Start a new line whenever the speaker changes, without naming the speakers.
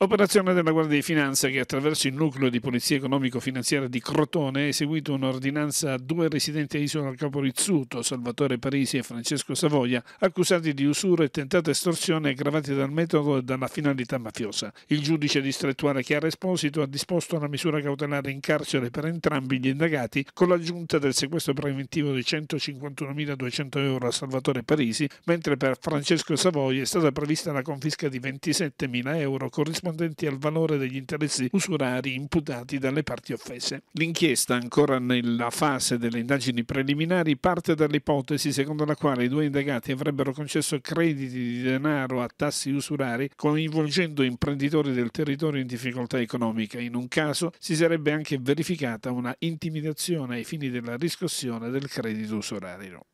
Operazione della Guardia di Finanza che attraverso il nucleo di polizia economico-finanziaria di Crotone ha eseguito un'ordinanza a due residenti a Isola Capo Rizzuto, Salvatore Parisi e Francesco Savoia, accusati di usura e tentata estorsione aggravati dal metodo e dalla finalità mafiosa. Il giudice distrettuale Chiara Esposito ha disposto una misura cautelare in carcere per entrambi gli indagati con l'aggiunta del sequestro preventivo di 151.200 euro a Salvatore Parisi, mentre per Francesco Savoia è stata prevista la confisca di 27.000 euro corrispondenti corrispondenti al valore degli interessi usurari imputati dalle parti offese. L'inchiesta, ancora nella fase delle indagini preliminari, parte dall'ipotesi secondo la quale i due indagati avrebbero concesso crediti di denaro a tassi usurari coinvolgendo imprenditori del territorio in difficoltà economica. In un caso si sarebbe anche verificata una intimidazione ai fini della riscossione del credito usurario.